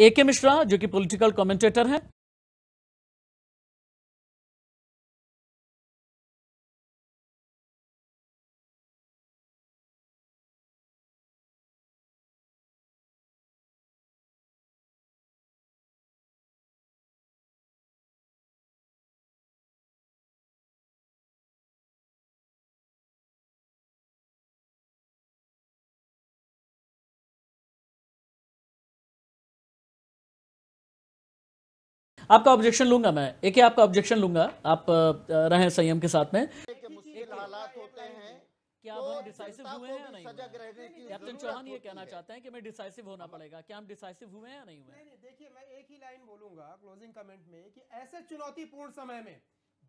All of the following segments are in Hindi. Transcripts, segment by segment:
ए के मिश्रा जो कि पॉलिटिकल कमेंटेटर हैं आपका ऑब्जेक्शन लूंगा मैं एक आपका ऑब्जेक्शन लूंगा आप रहे संयम के साथ में क्या हुए या नहीं हुए समय में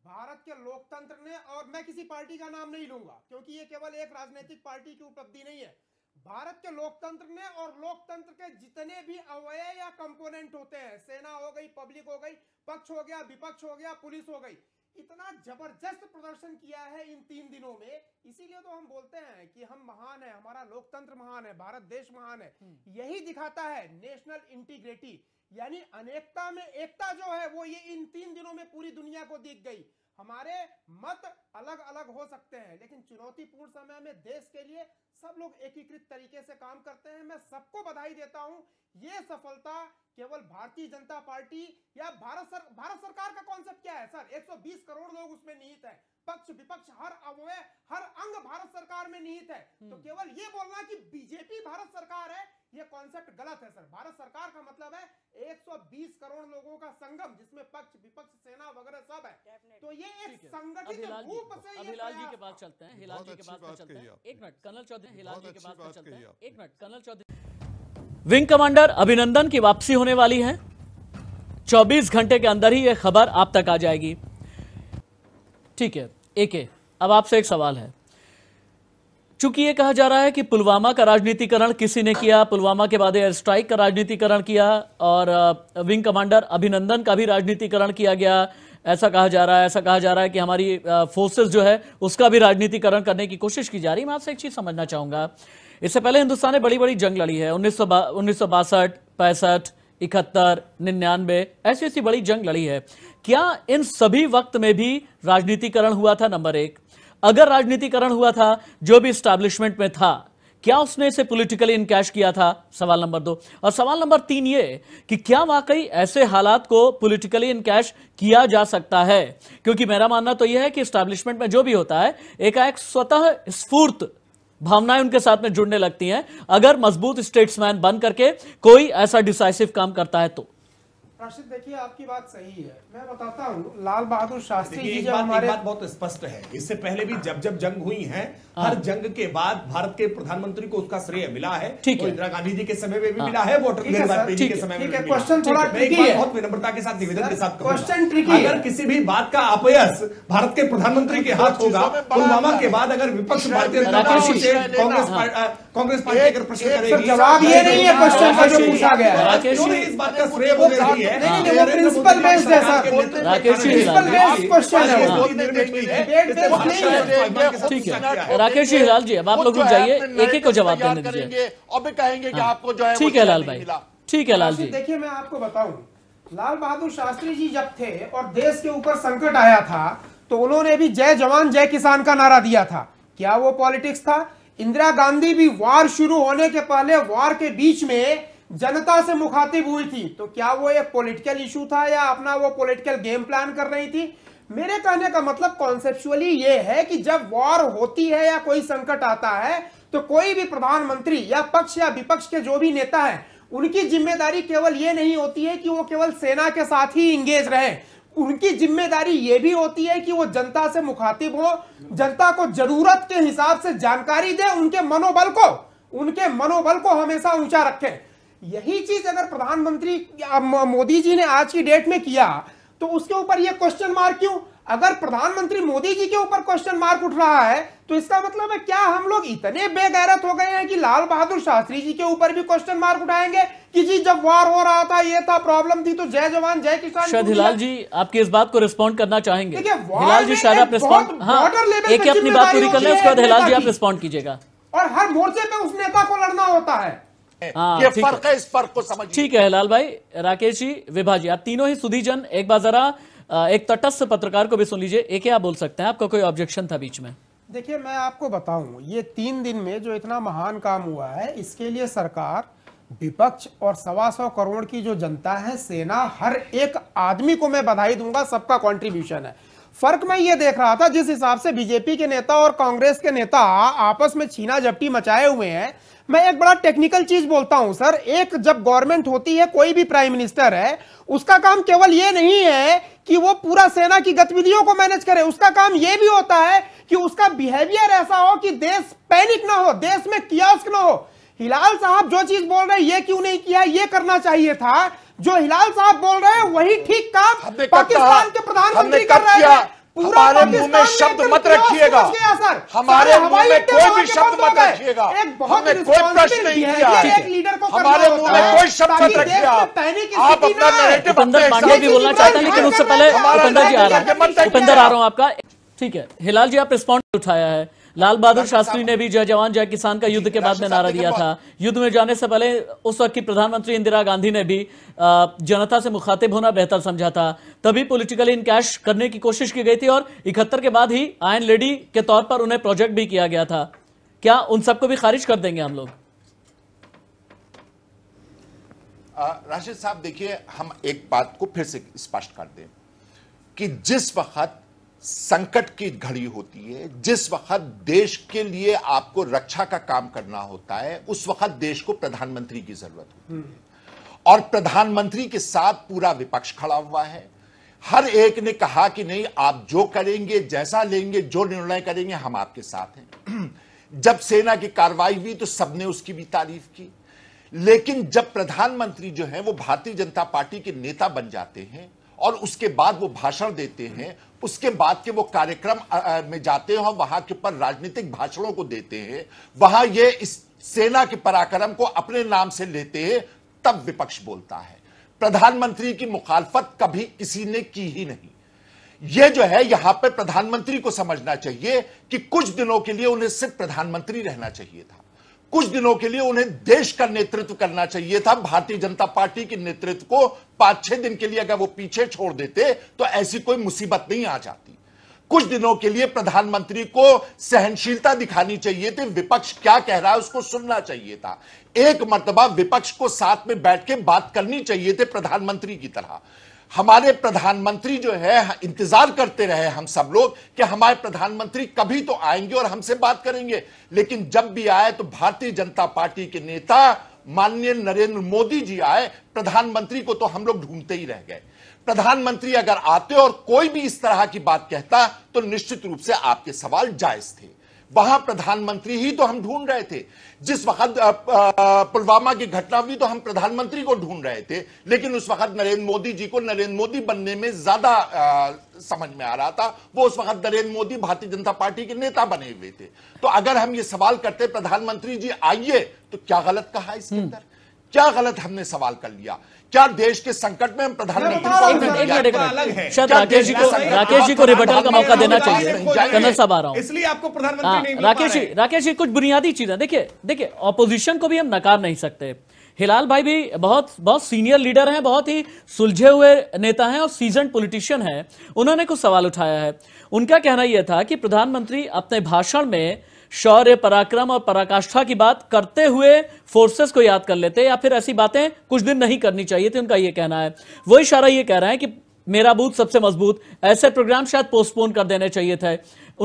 भारत के लोकतंत्र ने और मैं किसी पार्टी का नाम नहीं लूंगा क्योंकि ये केवल एक राजनीतिक पार्टी की उपलब्धि नहीं है भारत के लोकतंत्र में और लोकतंत्र के जितने भी अवय या कंपोनेंट होते हैं सेना हो गई पब्लिक हो गई पक्ष हो गया विपक्ष हो गया पुलिस हो गई इतना जबरदस्त प्रदर्शन किया है इन तीन दिनों में इसीलिए तो हम बोलते हैं कि हम महान है हमारा लोकतंत्र महान है भारत देश महान है हम्म। यही दिखाता है नेशनल इंटीग्रिटी यानी अनेकता में एकता जो है वो ये इन तीन दिनों में पूरी दुनिया को दिख गई हमारे मत अलग अलग हो सकते हैं लेकिन चुनौतीपूर्ण समय में देश के लिए सब लोग एकीकृत तरीके से काम करते हैं मैं सबको बधाई देता हूं यह सफलता केवल भारतीय जनता पार्टी या भारत सर, भारत सरकार का कॉन्सेप्ट क्या है सर 120 करोड़ लोग उसमें निहित है पक्ष विपक्ष हर अवय हर अंग भारत सरकार में निहित है तो हम्म। केवल ये बोलना कि बीजेपी भारत सरकार है ये कॉन्सेप्ट गलत है सर भारत सरकार का मतलब है 120 करोड़ लोगों का संगम जिसमें पक्ष विपक्ष सेना वगैरह सब है तो ये एक संगठित रूप से हिलाल जी के चलते हैं हिलाल जी के चलते हैं एक मिनट चौधरी हिलाल जी के चलते हैं एक मिनट चौधरी विंग कमांडर अभिनंदन की वापसी होने वाली है 24 घंटे के अंदर ही यह खबर आप तक आ जाएगी ठीक है एक अब आपसे एक सवाल है चूंकि ये कहा जा रहा है कि पुलवामा का राजनीतिकरण किसी ने किया पुलवामा के बाद एयर स्ट्राइक का राजनीतिकरण किया और विंग कमांडर अभिनंदन का भी राजनीतिकरण किया गया ऐसा कहा जा रहा है ऐसा कहा जा रहा है कि हमारी फोर्सेस जो है उसका भी राजनीतिकरण करने की कोशिश की जा रही है मैं आपसे एक चीज समझना चाहूंगा इससे पहले हिंदुस्तान ने बड़ी बड़ी जंग लड़ी है उन्नीस सौ बासठ पैंसठ इकहत्तर निन्यानवे ऐसी ऐसी बड़ी जंग लड़ी है क्या इन सभी वक्त में भी राजनीतिकरण हुआ था नंबर एक अगर राजनीतिकरण हुआ था जो भी स्टैब्लिशमेंट में था क्या उसने इसे पॉलिटिकली इनकैश किया था सवाल नंबर दो और सवाल नंबर तीन ये कि क्या वाकई ऐसे हालात को पॉलिटिकली इनकैश किया जा सकता है क्योंकि मेरा मानना तो यह है कि स्टैब्लिशमेंट में जो भी होता है एकाएक स्वतः स्फूर्त भावनाएं उनके साथ में जुड़ने लगती हैं अगर मजबूत स्टेट्समैन बन करके कोई ऐसा डिसाइसिव काम करता है तो राशिद देखिए आपकी बात सही है मैं बताता हूँ लाल बहादुर शास्त्री जी जब हमारे बात बहुत स्पष्ट है इससे पहले भी जब जब जंग हुई है हाँ। हर जंग के बाद भारत के प्रधानमंत्री को उसका श्रेय मिला है ठीक है इंदिरा गांधी जी के समय में भी हाँ। मिला है वोटर के समय में क्वेश्चन बहुत विनम्रता के साथ निवेदन के साथ क्वेश्चन अगर किसी भी बात का अपयस भारत के प्रधानमंत्री के हाथ होगा पुलवामा के बाद अगर विपक्ष भारतीय जनता हाँ। पार्टी कांग्रेस कांग्रेस पार्टी प्रश्न करेगी जवाब तो ये नहीं है क्वेश्चन का जो पूछा गया है इस बात का श्रेय वो प्रिंसिपल बेस्ड है sir Rakesh ji principle based question है ठीक है राकेश जी हिलाल जी अब आप लोग रुक जाइए एक एक को जवाब देने दीजिए और भी कहेंगे कि हाँ। आपको जो है ठीक है लाल भाई ठीक है लाल जी देखिए मैं आपको बताऊं लाल बहादुर शास्त्री जी जब थे और देश के ऊपर संकट आया था तो उन्होंने भी जय जवान जय किसान का नारा दिया था क्या वो पॉलिटिक्स था इंदिरा गांधी भी वार शुरू होने के पहले वार के बीच में जनता से मुखातिब हुई थी तो क्या वो एक पॉलिटिकल इशू था या अपना वो पॉलिटिकल गेम प्लान कर रही थी मेरे कहने का मतलब कॉन्सेप्चुअली ये है कि जब वॉर होती है या कोई संकट आता है तो कोई भी प्रधानमंत्री या पक्ष या विपक्ष के जो भी नेता है उनकी जिम्मेदारी केवल ये नहीं होती है कि वो केवल सेना के साथ ही इंगेज रहे उनकी जिम्मेदारी ये भी होती है कि वो जनता से मुखातिब हो जनता को जरूरत के हिसाब से जानकारी दे उनके मनोबल को उनके मनोबल को हमेशा ऊंचा रखें यही चीज अगर प्रधानमंत्री मोदी जी ने आज की डेट में किया तो उसके ऊपर यह क्वेश्चन मार्क क्यों अगर प्रधानमंत्री मोदी जी के ऊपर क्वेश्चन मार्क उठ रहा है तो इसका मतलब है क्या हम लोग इतने बेगैरत हो गए हैं कि लाल बहादुर शास्त्री जी के ऊपर भी क्वेश्चन मार्क उठाएंगे कि जी जब वार हो रहा था ये था प्रॉब्लम थी तो जय जवान जय किसान हिलाल जी आपकी इस बात को रिस्पॉन्ड करना चाहेंगे हिलाल जी शायद आप रिस्पॉन्ड हाँ एक अपनी बात पूरी कर लें उसके बाद हिलाल जी आप रिस्पॉन्ड कीजिएगा और हर मोर्चे पे उस नेता को लड़ना होता है हाँ, ठीक है हिलाल भाई राकेश जी विभाजी आप तीनों ही सुधीजन एक बार जरा एक तटस्थ पत्रकार को भी सुन लीजिए एक क्या बोल सकते हैं आपका कोई ऑब्जेक्शन था बीच में देखिए मैं आपको बताऊं ये तीन दिन में जो इतना महान काम हुआ है इसके लिए सरकार विपक्ष और सवा सौ करोड़ की जो जनता है सेना हर एक आदमी को मैं बधाई दूंगा सबका कंट्रीब्यूशन है फर्क मैं ये देख रहा था जिस हिसाब से बीजेपी के नेता और कांग्रेस के नेता आपस में छीना झपटी मचाए हुए हैं मैं एक बड़ा टेक्निकल चीज बोलता हूं सर एक जब गवर्नमेंट होती है कोई भी प्राइम मिनिस्टर है उसका काम केवल ये नहीं है कि वो पूरा सेना की गतिविधियों को मैनेज करे उसका काम यह भी होता है कि उसका बिहेवियर ऐसा हो कि देश पैनिक ना हो देश में कियास्क ना हो हिलाल साहब जो चीज बोल रहे हैं ये क्यों नहीं किया ये करना चाहिए था जो हिलाल साहब बोल रहे हैं वही ठीक काम पाकिस्तान के प्रधानमंत्री कर रहे हैं हमारे मुंह में शब्द मत रखिएगा हमारे मुंह में कोई भी शब्द मत रखिएगा हमने कोई प्रश्न नहीं किया हमारे मुंह में कोई शब्द मत रखिएगा आप अपना उपेंद्र पांडे भी बोलना चाहते हैं लेकिन उससे पहले उपेंद्र जी आ रहा है उपेंद्र आ रहा हूँ आपका ठीक है हिलाल जी आप रिस्पॉन्स उठाया है लाल बहादुर शास्त्री ने भी जय जवान जय किसान का युद्ध के बाद में नारा दिया था युद्ध में जाने से पहले उस वक्त की प्रधानमंत्री इंदिरा गांधी ने भी जनता से मुखातिब होना बेहतर समझा था तभी पोलिटिकली इनकैश करने की कोशिश की गई थी और इकहत्तर के बाद ही आयन लेडी के तौर पर उन्हें प्रोजेक्ट भी किया गया था क्या उन सबको भी खारिज कर देंगे हम लोग राशिद साहब देखिए हम एक बात को फिर से स्पष्ट कर दें कि जिस वक्त संकट की घड़ी होती है जिस वक्त देश के लिए आपको रक्षा का काम करना होता है उस वक्त देश को प्रधानमंत्री की जरूरत होती है हम्म। और प्रधानमंत्री के साथ पूरा विपक्ष खड़ा हुआ है हर एक ने कहा कि नहीं आप जो करेंगे जैसा लेंगे जो निर्णय करेंगे हम आपके साथ हैं जब सेना की कार्रवाई हुई तो सबने उसकी भी तारीफ की लेकिन जब प्रधानमंत्री जो है वो भारतीय जनता पार्टी के नेता बन जाते हैं और उसके बाद वो भाषण देते हैं उसके बाद के वो कार्यक्रम में जाते हैं और वहां के ऊपर राजनीतिक भाषणों को देते हैं वहां ये इस सेना के पराक्रम को अपने नाम से लेते हैं तब विपक्ष बोलता है प्रधानमंत्री की मुखालफत कभी किसी ने की ही नहीं ये जो है यहां पर प्रधानमंत्री को समझना चाहिए कि कुछ दिनों के लिए उन्हें सिर्फ प्रधानमंत्री रहना चाहिए था कुछ दिनों के लिए उन्हें देश का नेतृत्व करना चाहिए था भारतीय जनता पार्टी के नेतृत्व को पांच छह दिन के लिए अगर वो पीछे छोड़ देते तो ऐसी कोई मुसीबत नहीं आ जाती कुछ दिनों के लिए प्रधानमंत्री को सहनशीलता दिखानी चाहिए थी विपक्ष क्या कह रहा है उसको सुनना चाहिए था एक मरतबा विपक्ष को साथ में बैठ के बात करनी चाहिए थे प्रधानमंत्री की तरह हमारे प्रधानमंत्री जो है इंतजार करते रहे हम सब लोग कि हमारे प्रधानमंत्री कभी तो आएंगे और हमसे बात करेंगे लेकिन जब भी आए तो भारतीय जनता पार्टी के नेता माननीय नरेंद्र मोदी जी आए प्रधानमंत्री को तो हम लोग ढूंढते ही रह गए प्रधानमंत्री अगर आते और कोई भी इस तरह की बात कहता तो निश्चित रूप से आपके सवाल जायज थे वहां प्रधानमंत्री ही तो हम ढूंढ रहे थे जिस वक्त पुलवामा की घटना हुई तो हम प्रधानमंत्री को ढूंढ रहे थे लेकिन उस वक्त नरेंद्र मोदी जी को नरेंद्र मोदी बनने में ज्यादा समझ में आ रहा था वो उस वक्त नरेंद्र मोदी भारतीय जनता पार्टी के नेता बने हुए थे तो अगर हम ये सवाल करते प्रधानमंत्री जी आइए तो क्या गलत कहा इसके हम्म। अंदर क्या गलत हमने सवाल कर लिया क्या देश के संकट में हम प्रधानमंत्री राकेश जी को राकेश जी को रिबटल का मौका देना चाहिए कर्नल साहब आ रहा हूँ इसलिए आपको प्रधानमंत्री हाँ, राकेश जी राकेश जी कुछ बुनियादी चीजें देखिए देखिए ऑपोजिशन को भी हम नकार नहीं सकते हिलाल भाई भी बहुत बहुत सीनियर लीडर हैं बहुत ही सुलझे हुए नेता हैं और सीजन पॉलिटिशियन हैं उन्होंने कुछ सवाल उठाया है उनका कहना यह था कि प्रधानमंत्री अपने भाषण में शौर्य पराक्रम और पराकाष्ठा की बात करते हुए फोर्सेस को याद कर लेते या फिर ऐसी बातें कुछ दिन नहीं करनी चाहिए थी उनका यह कहना है वो इशारा यह कह रहे हैं कि मेरा बूथ सबसे मजबूत ऐसे प्रोग्राम शायद पोस्टपोन कर देने चाहिए थे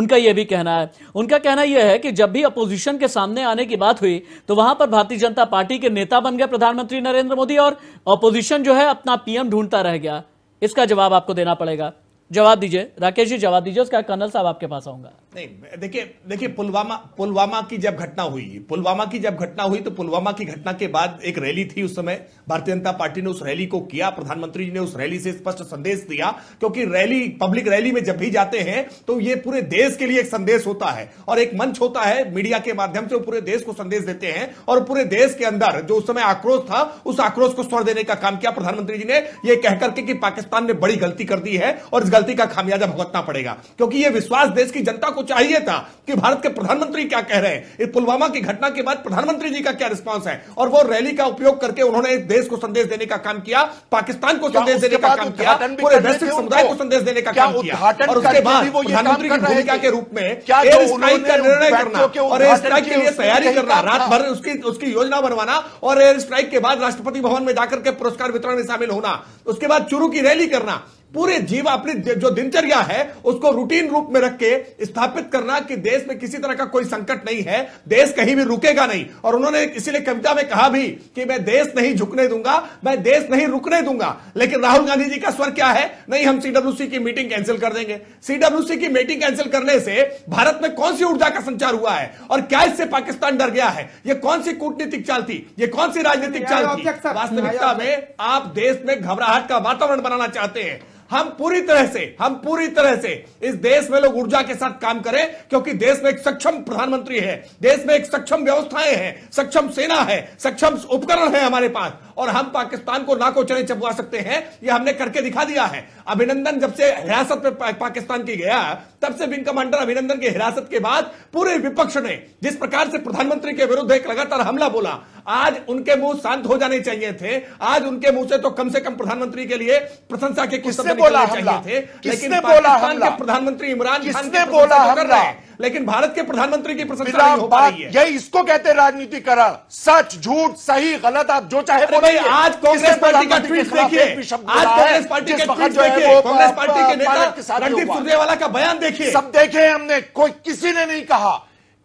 उनका यह भी कहना है उनका कहना यह है कि जब भी अपोजिशन के सामने आने की बात हुई तो वहां पर भारतीय जनता पार्टी के नेता बन गए प्रधानमंत्री नरेंद्र मोदी और अपोजिशन जो है अपना पीएम ढूंढता रह गया इसका जवाब आपको देना पड़ेगा जवाब दीजिए राकेश जी जवाब दीजिए उसका कर्नल साहब आपके पास आऊंगा नहीं देखिए देखिए पुलवामा पुलवामा की जब घटना हुई पुलवामा की जब घटना हुई तो पुलवामा की घटना के बाद एक रैली थी उस समय भारतीय जनता पार्टी ने उस रैली को किया प्रधानमंत्री जी ने उस रैली से स्पष्ट संदेश दिया क्योंकि रैली पब्लिक रैली में जब भी जाते हैं तो ये पूरे देश के लिए एक संदेश होता है और एक मंच होता है मीडिया के माध्यम से पूरे देश को संदेश देते हैं और पूरे देश के अंदर जो उस समय आक्रोश था उस आक्रोश को स्वर देने का काम किया प्रधानमंत्री जी ने यह कहकर के पाकिस्तान ने बड़ी गलती कर दी है और इस गलती का खामियाजा भुगतना पड़ेगा क्योंकि यह विश्वास देश की जनता को चाहिए था कि भारत के प्रधानमंत्री क्या कह रहे हैं इस पुलवामा की घटना के बाद प्रधानमंत्री जी का क्या रिस्पॉन्स है और वो रैली का उपयोग करके उन्होंने देश को संदेश देने का काम किया पाकिस्तान को संदेश देने का काम किया पूरे वैश्विक समुदाय को संदेश देने का काम किया और उसके बाद प्रधानमंत्री की भूमिका के रूप में एयर स्ट्राइक का निर्णय करना और एयर स्ट्राइक के लिए तैयारी करना रात भर उसकी उसकी योजना बनवाना और एयर स्ट्राइक के बाद राष्ट्रपति भवन में जाकर के पुरस्कार वितरण में शामिल होना उसके बाद चुरू की रैली करना पूरे जीव अपनी जो दिनचर्या है उसको रूटीन रूप में रख के स्थापित करना कि देश में किसी तरह का कोई संकट नहीं है देश कहीं भी रुकेगा नहीं और उन्होंने इसीलिए कविता में कहा भी कि मैं देश नहीं झुकने दूंगा मैं देश नहीं रुकने दूंगा लेकिन राहुल गांधी जी का स्वर क्या है नहीं हम सीडब्ल्यूसी की मीटिंग कैंसिल कर देंगे सीडब्ल्यूसी की मीटिंग कैंसिल करने से भारत में कौन सी ऊर्जा का संचार हुआ है और क्या इससे पाकिस्तान डर गया है यह कौन सी कूटनीतिक चाल थी यह कौन सी राजनीतिक चाल थी वास्तविकता में आप देश में घबराहट का वातावरण बनाना चाहते हैं हम पूरी तरह से हम पूरी तरह से इस देश में लोग ऊर्जा के साथ काम करें क्योंकि देश में एक सक्षम प्रधानमंत्री है देश में एक सक्षम व्यवस्थाएं हैं सक्षम सेना है सक्षम उपकरण है हमारे पास और हम पाकिस्तान को नाको चने चपवा सकते हैं यह हमने करके दिखा दिया है अभिनंदन जब से हिरासत में पाकिस्तान की गया तब से विंग कमांडर अभिनंदन की हिरासत के बाद पूरे विपक्ष ने जिस प्रकार से प्रधानमंत्री के विरुद्ध एक लगातार हमला बोला आज उनके मुंह शांत हो जाने चाहिए थे आज उनके मुंह से तो कम से कम प्रधानमंत्री के लिए प्रशंसा के कुछ बोला हमला थे किसने बोला हमला प्रधानमंत्री इमरान किसने बोला तो हमला लेकिन भारत के प्रधानमंत्री की प्रशंसा हो पा रही है यही इसको कहते हैं राजनीति करा सच झूठ सही गलत आप जो चाहे बोलिए भाई आज कांग्रेस पार्टी का ट्वीट देखिए आज कांग्रेस पार्टी के ट्वीट देखिए कांग्रेस पार्टी के नेता रणदीप सुरजेवाला का बयान देखिए सब देखे हमने कोई किसी ने नहीं कहा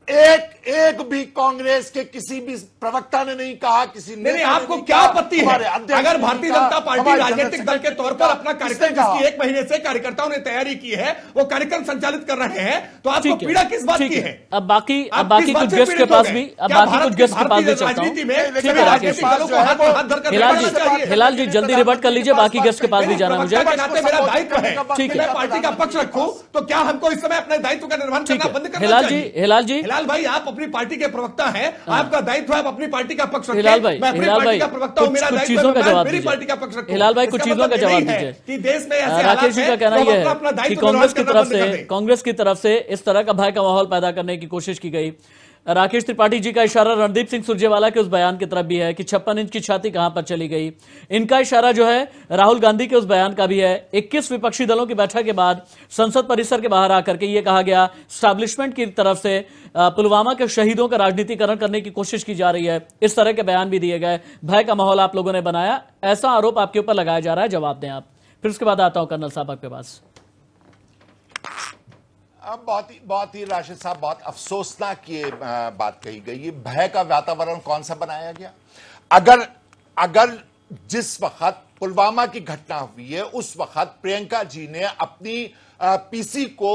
एक एक भी कांग्रेस के किसी भी प्रवक्ता ने नहीं कहा किसी ने आपको क्या आपत्ति है अगर भारतीय जनता पार्टी राजनीतिक दल के तौर पर अपना कार्यक्रम जिसकी एक महीने से कार्यकर्ताओं ने तैयारी की है वो कार्यक्रम संचालित कर रहे हैं तो आपको पीड़ा किस बात की है अब बाकी अब बाकी कुछ गेस्ट के पास भी अब बाकी कुछ गेस्ट के पास भी हिलाल जी हिलाल जी जल्दी रिवर्ट कर लीजिए बाकी गेस्ट के पास भी जाना मुझे मेरा दायित्व है ठीक है पार्टी का पक्ष रखू तो क्या हमको इस समय अपने दायित्व का निर्माण हिलाल जी हिलाल जी हिलाल भाई आप अपनी पार्टी के प्रवक्ता हैं हाँ। आपका दायित्व आप अपनी पार्टी का पक्ष हिलाल भाई मैं अपनी पार्टी का प्रवक्ता हूं मेरा दायित्व मैं मेरी पार्टी का पक्ष हिलाल भाई कुछ चीजों का मतलब जवाब दीजिए कि देश में ऐसे राकेश जी का कहना तो यह है कि कांग्रेस की तरफ से कांग्रेस की तरफ से इस तरह का भय का माहौल पैदा करने की कोशिश की गई राकेश त्रिपाठी जी का इशारा रणदीप सिंह सुरजेवाला के उस बयान की तरफ भी है कि छप्पन इंच की छाती कहां पर चली गई इनका इशारा जो है राहुल गांधी के उस बयान का भी है 21 विपक्षी दलों की बैठक के बाद संसद परिसर के बाहर आकर के ये कहा गया स्टैब्लिशमेंट की तरफ से पुलवामा के शहीदों का राजनीतिकरण करने की कोशिश की जा रही है इस तरह के बयान भी दिए गए भय का माहौल आप लोगों ने बनाया ऐसा आरोप आपके ऊपर लगाया जा रहा है जवाब दें आप फिर उसके बाद आता हूं कर्नल साहब आपके पास अब बहुत ही बहुत ही राशिद साहब बहुत अफसोसनाक ये बात कही गई ये भय का वातावरण कौन सा बनाया गया अगर अगर जिस वक्त पुलवामा की घटना हुई है उस वक्त प्रियंका जी ने अपनी पीसी को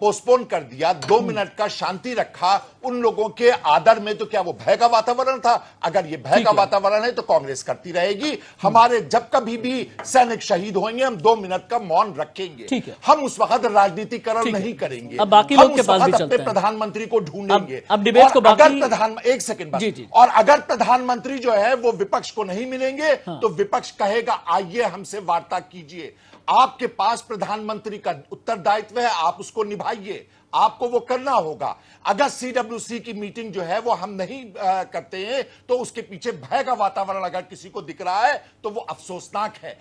पोस्टपोन कर दिया दो हम्म। मिनट का शांति रखा उन लोगों के आदर में तो क्या वो भय का वातावरण था अगर ये भय का वातावरण है तो कांग्रेस करती रहेगी हमारे हम्म। जब कभी भी सैनिक शहीद होंगे हम दो मिनट का मौन रखेंगे हम उस वक्त राजनीतिकरण नहीं करेंगे अब बाकी लोग के पास अपने प्रधानमंत्री को ढूंढेंगे अब डिबेट को अगर प्रधान एक सेकंड और अगर प्रधानमंत्री जो है वो विपक्ष को नहीं मिलेंगे हाँ। तो विपक्ष कहे कहेगा आइए हमसे वार्ता कीजिए आपके पास प्रधानमंत्री का उत्तरदायित्व है आप उसको निभाइए आपको वो करना होगा अगर सीडब्ल्यूसी की मीटिंग जो है वो हम नहीं आ, करते हैं तो उसके पीछे भय का वातावरण अगर किसी को दिख रहा है तो वो अफसोसनाक है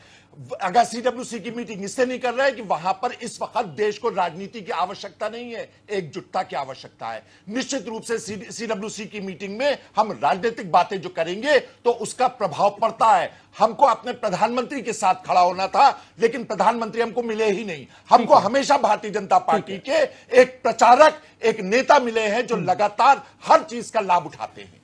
अगर सीडब्ल्यूसी की मीटिंग इससे नहीं कर रहा है कि वहां पर इस वक्त देश को राजनीति की आवश्यकता नहीं है एकजुटता की आवश्यकता है निश्चित रूप से सीडब्ल्यूसी की मीटिंग में हम राजनीतिक बातें जो करेंगे तो उसका प्रभाव पड़ता है हमको अपने प्रधानमंत्री के साथ खड़ा होना था लेकिन प्रधानमंत्री हमको मिले ही नहीं हमको हमेशा भारतीय जनता पार्टी के एक प्रचारक एक नेता मिले हैं जो हम्म। लगातार हर चीज का लाभ उठाते हैं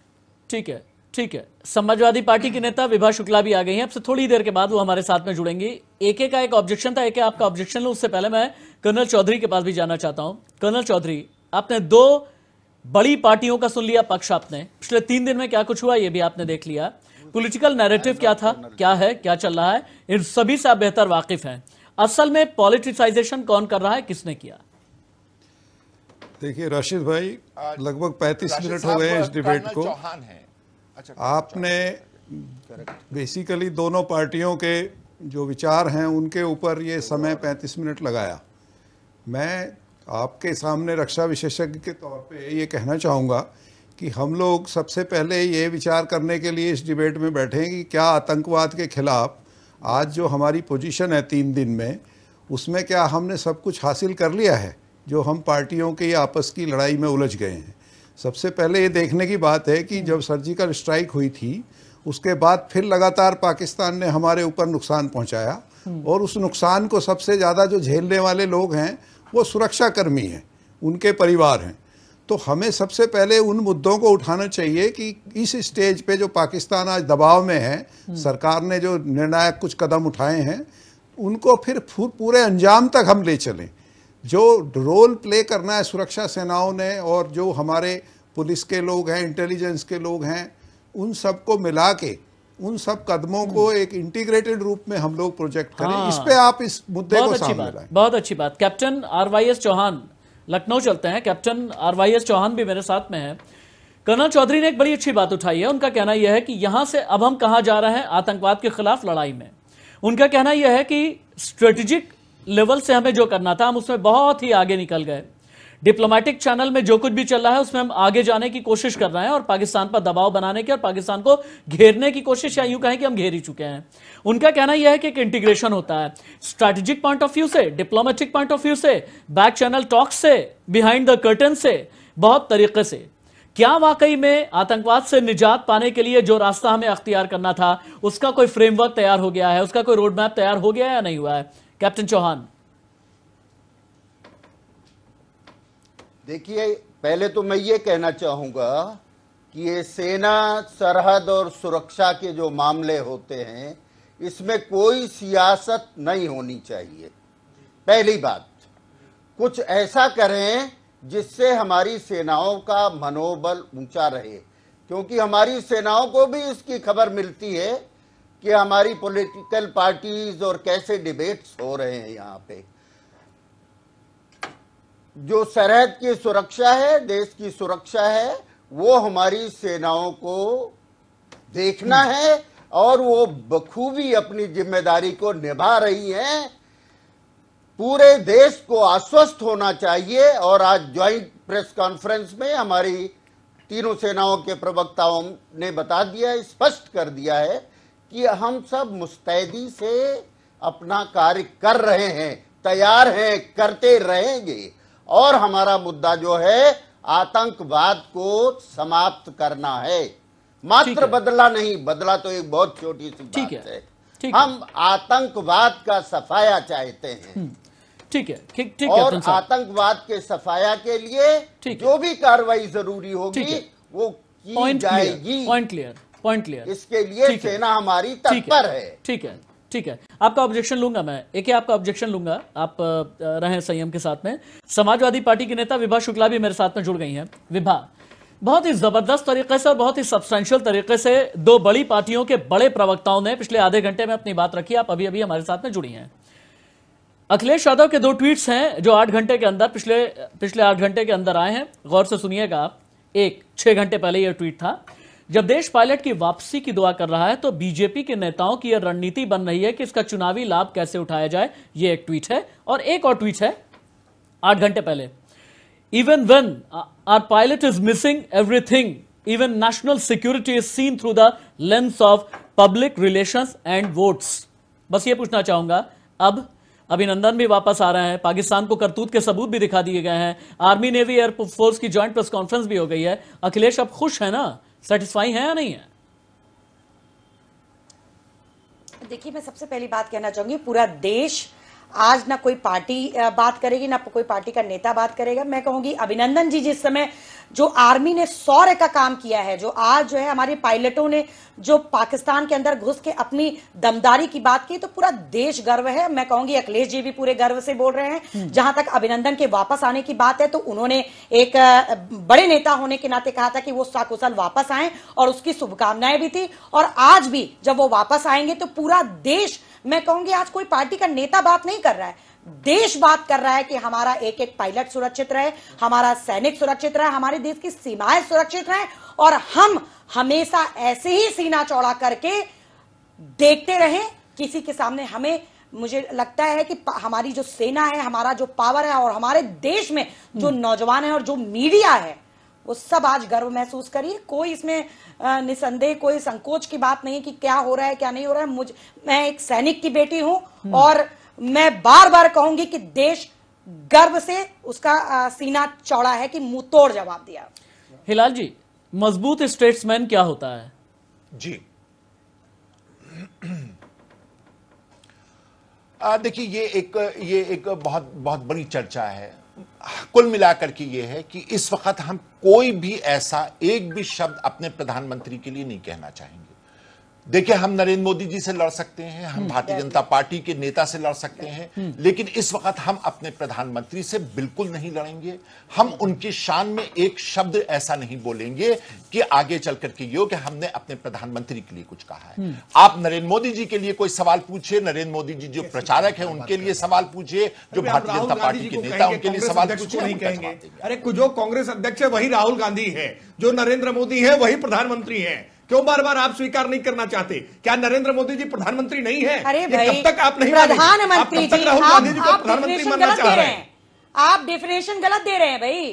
ठीक है ठीक है समाजवादी पार्टी के नेता विभा शुक्ला भी आ गई हैं से थोड़ी देर के बाद वो हमारे साथ में जुड़ेंगी एक का एक ऑब्जेक्शन था एक आपका ऑब्जेक्शन लो उससे पहले मैं कर्नल चौधरी के पास भी जाना चाहता हूं कर्नल चौधरी आपने दो बड़ी पार्टियों का सुन लिया पक्ष आपने पिछले तीन दिन में क्या कुछ हुआ यह भी आपने देख लिया पॉलिटिकल नैरेटिव क्या था क्या है क्या चल रहा है इन सभी से आप बेहतर वाकिफ हैं असल में पॉलिटिसाइजेशन कौन कर रहा है किसने किया देखिए राशिद भाई लगभग 35 मिनट हो गए इस डिबेट को अच्छा, आपने बेसिकली दोनों पार्टियों के जो विचार हैं उनके ऊपर ये समय 35 मिनट लगाया मैं आपके सामने रक्षा विशेषज्ञ के तौर पे ये कहना चाहूँगा कि हम लोग सबसे पहले ये विचार करने के लिए इस डिबेट में बैठे हैं कि क्या आतंकवाद के ख़िलाफ़ आज जो हमारी पोजीशन है तीन दिन में उसमें क्या हमने सब कुछ हासिल कर लिया है जो हम पार्टियों के आपस की लड़ाई में उलझ गए हैं सबसे पहले ये देखने की बात है कि जब सर्जिकल स्ट्राइक हुई थी उसके बाद फिर लगातार पाकिस्तान ने हमारे ऊपर नुकसान पहुंचाया हम्म। और उस नुकसान को सबसे ज़्यादा जो झेलने वाले लोग हैं वो सुरक्षाकर्मी हैं उनके परिवार हैं तो हमें सबसे पहले उन मुद्दों को उठाना चाहिए कि इस स्टेज पे जो पाकिस्तान आज दबाव में है हम्म। सरकार ने जो निर्णायक कुछ कदम उठाए हैं उनको फिर पूरे अंजाम तक हम ले चलें जो रोल प्ले करना है सुरक्षा सेनाओं ने और जो हमारे पुलिस के लोग हैं इंटेलिजेंस के लोग हैं उन सबको मिला के उन सब कदमों को हम्म। एक इंटीग्रेटेड रूप में हम लोग प्रोजेक्ट करें हाँ। इस पे आप इस मुद्दे को सामने लाएं बहुत अच्छी बात captain R Y S Chauhan Lucknow चलते हैं captain R Y S Chauhan भी मेरे साथ में है कर्नल चौधरी ने एक बड़ी अच्छी बात उठाई है उनका कहना यह है कि यहां से अब हम कहा जा रहे हैं आतंकवाद के खिलाफ लड़ाई में उनका कहना यह है कि स्ट्रेटेजिक लेवल से हमें जो करना था हम उसमें बहुत ही आगे निकल गए डिप्लोमेटिक चैनल में जो कुछ भी चल रहा है उसमें हम आगे जाने की कोशिश कर रहे हैं और पाकिस्तान पर दबाव बनाने की और पाकिस्तान को घेरने की कोशिश या यूं कहें कि हम घेर ही चुके हैं उनका कहना यह है कि एक इंटीग्रेशन होता है स्ट्रैटेजिक पॉइंट ऑफ व्यू से डिप्लोमेटिक पॉइंट ऑफ व्यू से बैक चैनल टॉक से बिहाइंड द कर्टन से बहुत तरीके से क्या वाकई में आतंकवाद से निजात पाने के लिए जो रास्ता हमें अख्तियार करना था उसका कोई फ्रेमवर्क तैयार हो गया है उसका कोई रोड मैप तैयार हो गया या नहीं हुआ है कैप्टन चौहान देखिए पहले तो मैं ये कहना चाहूंगा कि ये सेना सरहद और सुरक्षा के जो मामले होते हैं इसमें कोई सियासत नहीं होनी चाहिए पहली बात कुछ ऐसा करें जिससे हमारी सेनाओं का मनोबल ऊंचा रहे क्योंकि हमारी सेनाओं को भी इसकी खबर मिलती है कि हमारी पॉलिटिकल पार्टीज और कैसे डिबेट्स हो रहे हैं यहाँ पे जो सरहद की सुरक्षा है देश की सुरक्षा है वो हमारी सेनाओं को देखना हम्म। है और वो बखूबी अपनी जिम्मेदारी को निभा रही हैं पूरे देश को आश्वस्त होना चाहिए और आज ज्वाइंट प्रेस कॉन्फ्रेंस में हमारी तीनों सेनाओं के प्रवक्ताओं ने बता दिया स्पष्ट कर दिया है कि हम सब मुस्तैदी से अपना कार्य कर रहे हैं तैयार हैं करते रहेंगे और हमारा मुद्दा जो है आतंकवाद को समाप्त करना है मात्र बदला नहीं बदला तो एक बहुत छोटी सी ठीक है, है। ठीक हम आतंकवाद का सफाया चाहते हैं हम्म, ठीक है ठीक ठीक और है आतंकवाद के सफाया के लिए जो भी कार्रवाई जरूरी होगी वो की जाएगी पॉइंट क्लियर पॉइंट क्लियर इसके लिए सेना हमारी तत्पर है ठीक है ठीक है आपका ऑब्जेक्शन लूंगा मैं एक आपका ऑब्जेक्शन लूंगा आप रहे संयम के साथ में समाजवादी पार्टी के नेता विभा शुक्ला भी मेरे साथ में जुड़ गई हैं विभा बहुत ही जबरदस्त तरीके से और बहुत ही सब्सटेंशियल तरीके से दो बड़ी पार्टियों के बड़े प्रवक्ताओं ने पिछले आधे घंटे में अपनी बात रखी आप अभी अभी हमारे साथ में जुड़ी हैं अखिलेश यादव के दो ट्वीट्स हैं जो आठ घंटे के अंदर पिछले पिछले आठ घंटे के अंदर आए हैं गौर से सुनिएगा आप एक छह घंटे पहले यह ट्वीट था जब देश पायलट की वापसी की दुआ कर रहा है तो बीजेपी के नेताओं की यह रणनीति बन रही है कि इसका चुनावी लाभ कैसे उठाया जाए यह एक ट्वीट है और एक और ट्वीट है आठ घंटे पहले even when our pilot is missing everything even national security is seen through the lens of public relation and votes बस ये पूछना चाहूंगा अब अभिनंदन भी वापस आ रहे हैं पाकिस्तान को करतूत के सबूत भी दिखा दिए गए हैं आर्मी नेवी एयरफोर्स की ज्वाइंट प्रेस कॉन्फ्रेंस भी हो गई है अखिलेश अब खुश है ना सेटिस्फाई है या नहीं है देखिए मैं सबसे पहली बात कहना चाहूंगी पूरा देश आज ना कोई पार्टी बात करेगी ना कोई पार्टी का नेता बात करेगा मैं कहूंगी अभिनंदन जी जिस समय जो आर्मी ने सौर्य का काम किया है जो आज जो है हमारे पायलटों ने जो पाकिस्तान के अंदर घुस के अपनी दमदारी की बात की तो पूरा देश गर्व है मैं कहूंगी अखिलेश जी भी पूरे गर्व से बोल रहे हैं हम्म। जहां तक अभिनंदन के वापस आने की बात है तो उन्होंने एक बड़े नेता होने के नाते कहा था कि वो साकुशल वापस आए और उसकी शुभकामनाएं भी थी और आज भी जब वो वापस आएंगे तो पूरा देश मैं कहूंगी आज कोई पार्टी का नेता बात नहीं कर रहा है देश बात कर रहा है कि हमारा एक एक पायलट सुरक्षित रहे हमारा सैनिक सुरक्षित रहे हमारे देश की सीमाएं सुरक्षित रहे और हम हमेशा ऐसे ही सीना चौड़ा करके देखते रहे किसी के सामने हमें मुझे लगता है कि हमारी जो सेना है हमारा जो पावर है और हमारे देश में जो हम्म। नौजवान है और जो मीडिया है वो सब आज गर्व महसूस करिए कोई इसमें निसंदेह कोई संकोच की बात नहीं कि क्या हो रहा है क्या नहीं हो रहा है मुझ मैं एक सैनिक की बेटी हूं हम्म। और मैं बार बार कहूंगी कि देश गर्व से उसका सीना चौड़ा है कि मुंह जवाब दिया हिलाल जी मजबूत स्टेट्समैन क्या होता है जी देखिए ये एक ये एक बहुत बहुत बड़ी चर्चा है कुल मिलाकर के ये है कि इस वक्त हम कोई भी ऐसा एक भी शब्द अपने प्रधानमंत्री के लिए नहीं कहना चाहेंगे देखिए हम नरेंद्र मोदी जी से लड़ सकते हैं हम हम्म, भारतीय जनता पार्टी के नेता से लड़ सकते हम्म। हैं लेकिन इस वक्त हम अपने प्रधानमंत्री से बिल्कुल नहीं लड़ेंगे हम उनकी शान में एक शब्द ऐसा नहीं बोलेंगे कि आगे चल करके यो कि हमने अपने प्रधानमंत्री के लिए कुछ कहा है हम्म। आप नरेंद्र मोदी जी के लिए कोई सवाल पूछिए नरेंद्र मोदी जी जो प्रचारक है उनके लिए सवाल पूछिए जो भारतीय जनता पार्टी के नेता उनके लिए सवाल पूछिए अरे जो कांग्रेस अध्यक्ष है वही राहुल गांधी है जो नरेंद्र मोदी है वही प्रधानमंत्री है क्यों बार बार आप स्वीकार नहीं करना चाहते क्या नरेंद्र मोदी जी प्रधानमंत्री नहीं है अरे भाई, कब तक आप नहीं प्रधानमंत्री जी राहुल गांधी जी को प्रधानमंत्री मानना चाह रहे हैं आप डेफिनेशन गलत दे रहे हैं भाई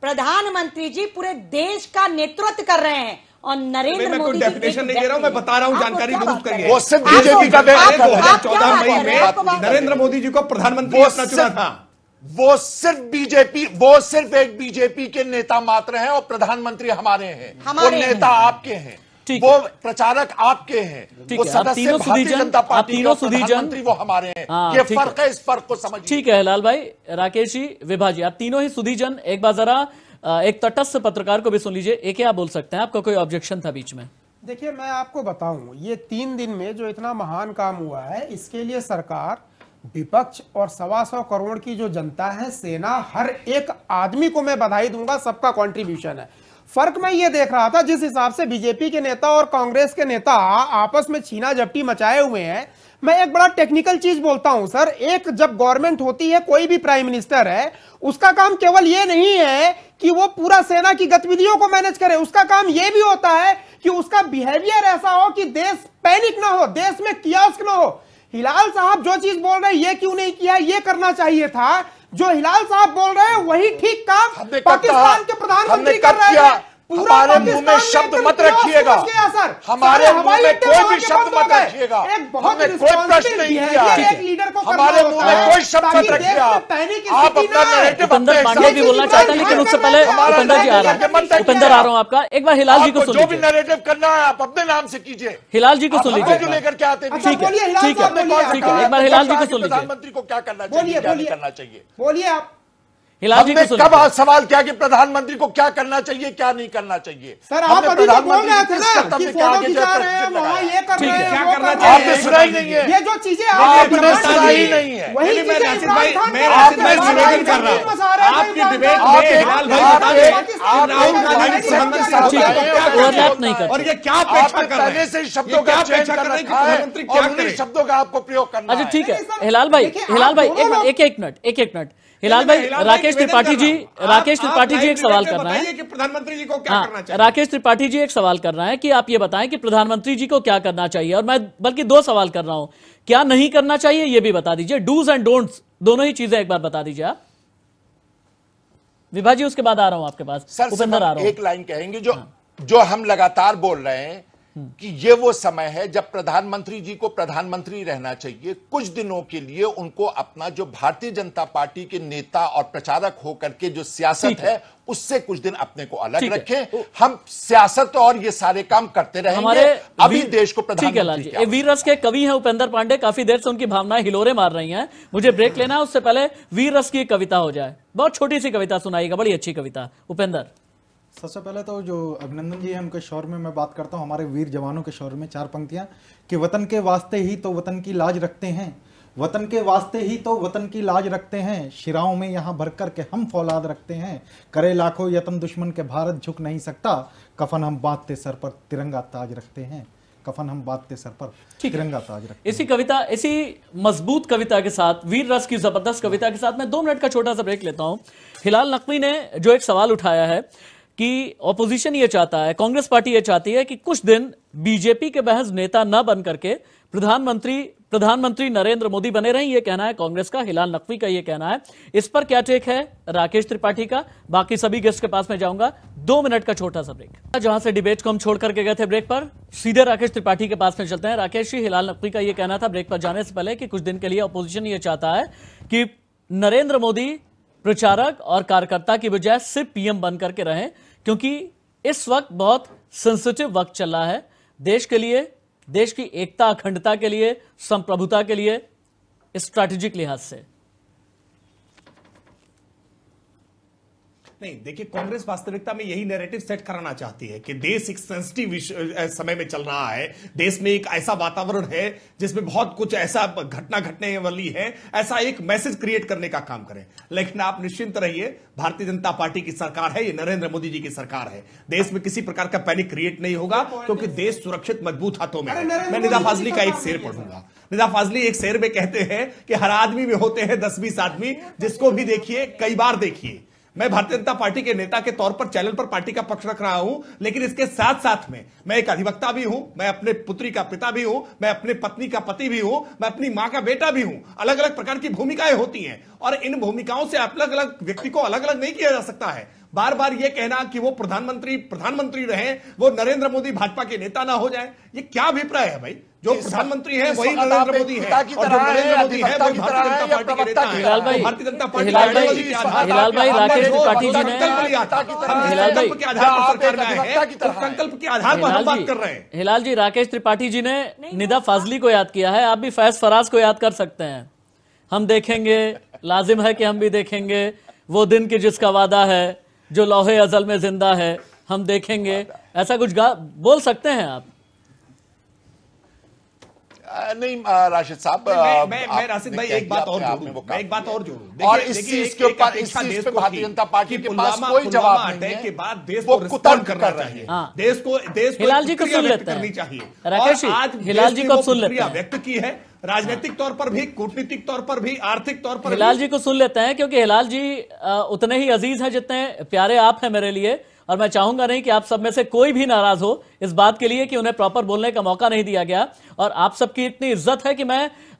प्रधानमंत्री जी पूरे देश का नेतृत्व कर रहे हैं और नरेंद्र मोदी डेफिनेशन नहीं दे रहा हूँ मैं बता रहा हूँ जानकारी दुरुस्त करिए वो सिर्फ बीजेपी का दो हजार चौदह मई में नरेंद्र मोदी जी को प्रधानमंत्री चुना था वो सिर्फ बीजेपी वो सिर्फ एक बीजेपी के नेता मात्र हैं और प्रधानमंत्री हमारे हैं हमारे वो नेता हैं। आपके हैं वो प्रचारक आपके हैं वो सदस्य भारतीय जनता पार्टी तीनों सुधीजन वो हमारे हैं आ, हाँ, ये फर्क है इस फर्क को समझिए ठीक है लाल भाई राकेश जी विभाजी आप तीनों ही सुधीजन एक बार जरा एक तटस्थ पत्रकार को भी सुन लीजिए एक आप बोल सकते हैं आपका कोई ऑब्जेक्शन था बीच में देखिए मैं आपको बताऊं ये तीन दिन में जो इतना महान काम हुआ है इसके लिए सरकार विपक्ष और सवा सौ करोड़ की जो जनता है सेना हर एक आदमी को मैं बधाई दूंगा सबका कंट्रीब्यूशन है फर्क मैं ये देख रहा था जिस हिसाब से बीजेपी के नेता और कांग्रेस के नेता आपस में छीना झपटी मचाए हुए हैं मैं एक बड़ा टेक्निकल चीज बोलता हूं सर एक जब गवर्नमेंट होती है कोई भी प्राइम मिनिस्टर है उसका काम केवल ये नहीं है कि वो पूरा सेना की गतिविधियों को मैनेज करे उसका काम यह भी होता है कि उसका बिहेवियर ऐसा हो कि देश पैनिक ना हो देश में कियास्क ना हो हिलाल साहब जो चीज बोल रहे हैं ये क्यों नहीं किया ये करना चाहिए था जो हिलाल साहब बोल रहे हैं वही ठीक काम पाकिस्तान के प्रधानमंत्री कर रहे हैं हमारे मुंह में शब्द मत रखिएगा हमारे मुंह में कोई भी शब्द मत रखिएगा हमने कोई प्रश्न नहीं किया हमारे मुंह में कोई शब्द मत रखिएगा आप अपना उपेंद्र पांडे भी बोलना चाहते हैं लेकिन उससे पहले उपेंद्र जी आ रहा है उपेंद्र आ रहा हूँ आपका एक बार हिलाल जी को सुन जो भी नरेटिव करना है आप अपने नाम से कीजिए हिलाल जी को सुन लीजिए जो लेकर के आते ठीक है ठीक है एक बार हिलाल जी को सुन लीजिए प्रधानमंत्री को क्या करना चाहिए क्या करना चाहिए बोलिए आप हमने कब सवाल किया कि प्रधानमंत्री को क्या करना चाहिए क्या नहीं करना चाहिए सर आप तो क्या करना चाहिए शब्दों का प्रधानमंत्री शब्दों का आपको प्रयोग करना अच्छा, ठीक है हिलाल भाई हिलाल भाई एक एक मिनट एक एक मिनट हिलाल भाई राकेश त्रिपाठी जी राकेश त्रिपाठी जी एक सवाल रहा है कि प्रधानमंत्री जी को क्या हाँ, करना चाहिए राकेश त्रिपाठी जी एक सवाल कर रहा है कि आप ये बताएं कि प्रधानमंत्री जी को क्या करना चाहिए और मैं बल्कि दो सवाल कर रहा हूं क्या नहीं करना चाहिए ये भी बता दीजिए डूज एंड डोंट्स दोनों ही चीजें एक बार बता दीजिए आप विभाजी उसके बाद आ रहा हूं आपके पास उपेंद्र आ रहा हूं एक लाइन कहेंगे जो हाँ। जो हम लगातार बोल रहे हैं कि ये वो समय है जब प्रधानमंत्री जी को प्रधानमंत्री रहना चाहिए कुछ दिनों के लिए उनको अपना जो भारतीय जनता पार्टी के नेता और प्रचारक होकर के जो सियासत है, उससे कुछ दिन अपने को अलग रखें हम सियासत और ये सारे काम करते रहेंगे हमारे अभी देश को प्रधानमंत्री वीर रस के कवि हैं उपेंद्र पांडे काफी देर से उनकी भावनाएं हिलोरे मार रही है मुझे ब्रेक लेना है उससे पहले वीर रस की कविता हो जाए बहुत छोटी सी कविता सुनाइएगा बड़ी अच्छी कविता उपेंद्र सबसे पहले तो जो अभिनंदन जी हैं उनके शौर में मैं बात करता हूँ हमारे वीर जवानों के शौर में चार पंक्तियाँ कि वतन के वास्ते ही तो वतन की लाज रखते हैं वतन के वास्ते ही तो वतन की लाज रखते हैं शिराओं में यहाँ भर कर के हम फौलाद रखते हैं करे लाखों यतन दुश्मन के भारत झुक नहीं सकता कफन हम बांधते सर पर तिरंगा ताज रखते हैं कफन हम बांधते सर पर तिरंगा ताज रखते इसी कविता इसी मजबूत कविता के साथ वीर रस की जबरदस्त कविता के साथ मैं दो मिनट का छोटा सा ब्रेक लेता हूँ हिलाल नकवी ने जो एक सवाल उठाया है कि ऑपोजिशन ये चाहता है कांग्रेस पार्टी ये चाहती है कि कुछ दिन बीजेपी के बहस नेता न बन करके प्रधानमंत्री प्रधानमंत्री नरेंद्र मोदी बने रहें ये कहना है कांग्रेस का हिलाल नकवी का ये कहना है इस पर क्या टेक है राकेश त्रिपाठी का बाकी सभी गेस्ट के पास में जाऊंगा दो मिनट का छोटा सा ब्रेक जहां से डिबेट को हम छोड़ करके गए थे ब्रेक पर सीधे राकेश त्रिपाठी के पास में चलते हैं राकेश जी हिलाल नकवी का यह कहना था ब्रेक पर जाने से पहले कि कुछ दिन के लिए अपोजिशन ये चाहता है कि नरेंद्र मोदी प्रचारक और कार्यकर्ता की बजाय सिर्फ पीएम बन करके रहें क्योंकि इस वक्त बहुत सेंसिटिव वक्त चल रहा है देश के लिए देश की एकता अखंडता के लिए संप्रभुता के लिए स्ट्रैटेजिक लिहाज से नहीं देखिए कांग्रेस वास्तविकता में यही नैरेटिव सेट कराना चाहती है कि देश एक सेंसिटिव समय में चल रहा है देश में एक ऐसा वातावरण है जिसमें बहुत कुछ ऐसा घटना घटने वाली है ऐसा एक मैसेज क्रिएट करने का काम करें लेकिन आप निश्चिंत रहिए भारतीय जनता पार्टी की सरकार है ये नरेंद्र मोदी जी की सरकार है देश में किसी प्रकार का पैनिक क्रिएट नहीं होगा क्योंकि देश सुरक्षित मजबूत हाथों में मैं निदा फाजली का एक शेर पढ़ूंगा निदा फाजली एक शेर में कहते हैं कि हर आदमी में होते हैं दस बीस आदमी जिसको भी देखिए कई बार देखिए मैं भारतीय जनता पार्टी के नेता के तौर पर चैनल पर पार्टी का पक्ष रख रहा हूं लेकिन इसके साथ साथ में मैं एक अधिवक्ता भी हूं मैं अपने पुत्री का पिता भी हूं मैं अपने पत्नी का पति भी हूं मैं अपनी मां का बेटा भी हूं अलग अलग प्रकार की भूमिकाएं होती हैं और इन भूमिकाओं से अलग अलग व्यक्ति को अलग अलग नहीं किया जा सकता है बार बार ये कहना कि वो प्रधानमंत्री प्रधानमंत्री रहे वो नरेंद्र मोदी भाजपा के नेता ना हो जाए ये क्या अभिप्राय है भाई जो प्रधानमंत्री है वही नरेंद्र मोदी है और जो नरेंद्र मोदी है वही भारतीय जनता पार्टी के नेता है भारतीय जनता पार्टी के आधार संकल्प के आधार पर सरकार में आए हैं तो संकल्प के आधार पर हम बात कर रहे हैं हिलाल जी राकेश त्रिपाठी जी ने निदा फाजली को याद किया है आप भी फैज फराज को याद कर सकते हैं हम देखेंगे लाजिम है कि हम भी देखेंगे वो दिन की जिसका वादा है जो लोहे अजल में जिंदा है हम देखेंगे ऐसा कुछ गा बोल सकते हैं आप नहीं राशिद साहब मैं, राशिद भाई एक बात और जोड़ू एक बात और जोड़ू और इस चीज के ऊपर इस अच्छा चीज पे भारतीय जनता पार्टी के पास कोई जवाब नहीं है के बाद देश को कुतर्क करना चाहिए हाँ। देश को देश को हिलाल जी को सुन लेते हैं राकेश जी हिलाल जी को सुन लेते हैं व्यक्त की है राजनीतिक तौर पर भी कूटनीतिक तौर पर भी आर्थिक तौर पर हिलाल जी को सुन लेते हैं क्योंकि हिलाल जी उतने ही अजीज हैं जितने प्यारे आप हैं मेरे लिए और मैं चाहूंगा नहीं कि आप सब में से कोई भी नाराज हो इस बात के लिए कि उन्हें प्रॉपर बोलने का मौका नहीं दिया गया और आप सबकी इतनी इज्जत है कि मैं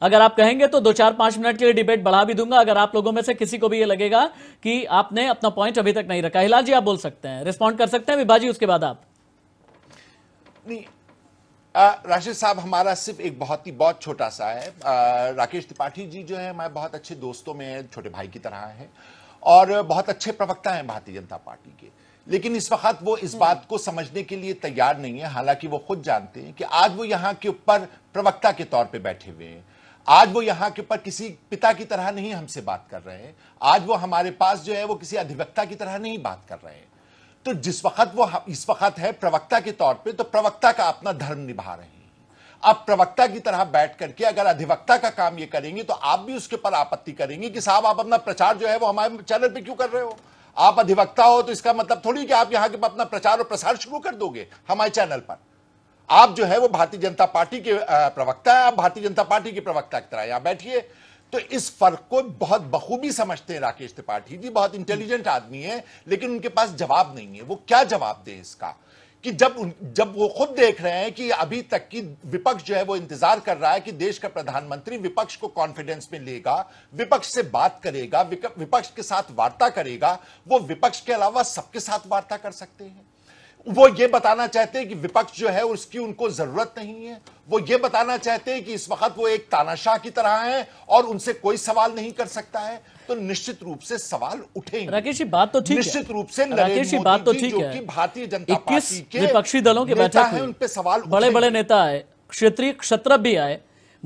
अगर आप कहेंगे तो दो चार पांच मिनट के लिए डिबेट बढ़ा भी दूंगा अगर आप लोगों में से किसी को भी ये लगेगा कि आपने अपना पॉइंट अभी तक नहीं रखा हिलाल जी आप बोल सकते हैं रिस्पॉन्ड कर सकते हैं विभाजी उसके बाद आप नहीं राशिद साहब हमारा सिर्फ एक बहुत ही बहुत छोटा सा है आ, राकेश त्रिपाठी जी जो है हमारे बहुत अच्छे दोस्तों में छोटे भाई की तरह हैं और बहुत अच्छे प्रवक्ता हैं भारतीय जनता पार्टी के लेकिन इस वक्त वो इस बात को समझने के लिए तैयार नहीं है हालांकि वो खुद जानते हैं कि आज वो यहाँ के ऊपर प्रवक्ता के तौर पर बैठे हुए हैं आज वो यहाँ के ऊपर किसी पिता की तरह नहीं हमसे बात कर रहे हैं आज वो हमारे पास जो है वो किसी अधिवक्ता की तरह नहीं बात कर रहे हैं तो जिस वक्त वो इस वक्त है प्रवक्ता के तौर पे तो प्रवक्ता का अपना धर्म निभा रहे हैं आप प्रवक्ता की तरह बैठ करके अगर अधिवक्ता का काम ये करेंगे तो आप भी उसके ऊपर आपत्ति करेंगे कि साहब आप अपना प्रचार जो है वो हमारे चैनल पे क्यों कर रहे हो आप अधिवक्ता हो तो इसका मतलब थोड़ी कि आप यहां के अपना प्रचार और प्रसार शुरू कर दोगे हमारे चैनल पर आप जो है वो भारतीय जनता पार्टी के प्रवक्ता है आप भारतीय जनता पार्टी के प्रवक्ता की तरह यहां बैठिए तो इस फर्क को बहुत बखूबी समझते हैं राकेश त्रिपाठी जी बहुत इंटेलिजेंट आदमी है लेकिन उनके पास जवाब नहीं है वो क्या जवाब दे इसका कि जब जब वो खुद देख रहे हैं कि अभी तक की विपक्ष जो है वो इंतजार कर रहा है कि देश का प्रधानमंत्री विपक्ष को कॉन्फिडेंस में लेगा विपक्ष से बात करेगा विपक्ष के साथ वार्ता करेगा वो विपक्ष के अलावा सबके साथ वार्ता कर सकते हैं वो ये बताना चाहते हैं कि विपक्ष जो है उसकी उनको जरूरत नहीं है वो ये बताना चाहते हैं कि इस वक्त वो एक तानाशाह की तरह है और उनसे कोई सवाल नहीं कर सकता है तो निश्चित रूप से सवाल उठेंगे राकेश जी बात तो ठीक निश्चित रूप से राकेश जी बात तो ठीक है भारतीय जनता पार्टी के विपक्षी दलों के बैठक है उनपे सवाल बड़े बड़े नेता आए क्षेत्रीय क्षत्र भी आए